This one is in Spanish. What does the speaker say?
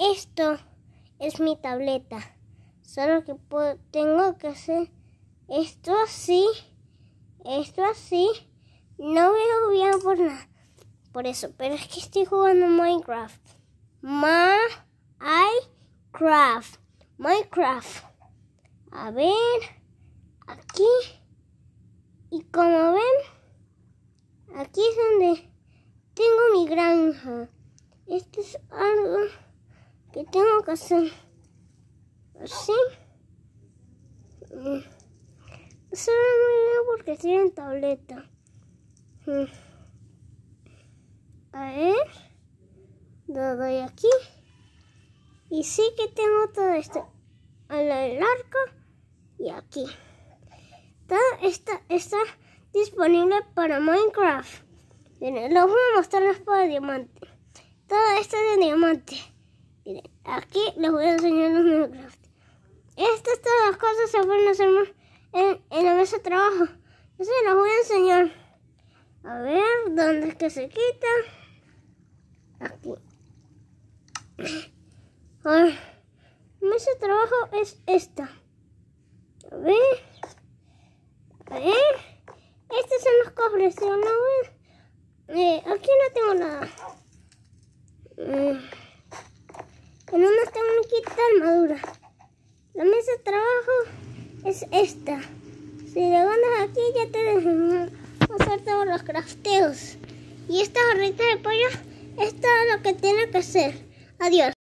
Esto es mi tableta. Solo que tengo que hacer esto así, esto así. No veo bien por nada. Por eso, pero es que estoy jugando Minecraft. Minecraft. Minecraft. A ver, aquí. Y como ven, aquí es donde tengo mi granja. Esto es algo que tengo que hacer así. Mm. ve muy bien porque en tableta. Mm. A ver, lo doy aquí. Y sí que tengo todo esto. a del arco y aquí. Todo esto está disponible para Minecraft. Los voy a mostrar para diamante. Todo esto es de diamante. Miren, aquí les voy a enseñar los Minecraft. Estas todas las cosas se pueden hacer en, en la mesa de trabajo. Entonces las voy a enseñar. A ver, ¿dónde es que se quita? Aquí. A ver, mesa de trabajo es esta. A ver. A ver. Estos son los cofres, yo no, eh, aquí no tengo nada. no una ni quita armadura. La mesa de trabajo es esta. Si le aquí ya te dejan hacer todos los crafteos. Y esta gorrita de pollo es todo lo que tiene que hacer. Adiós.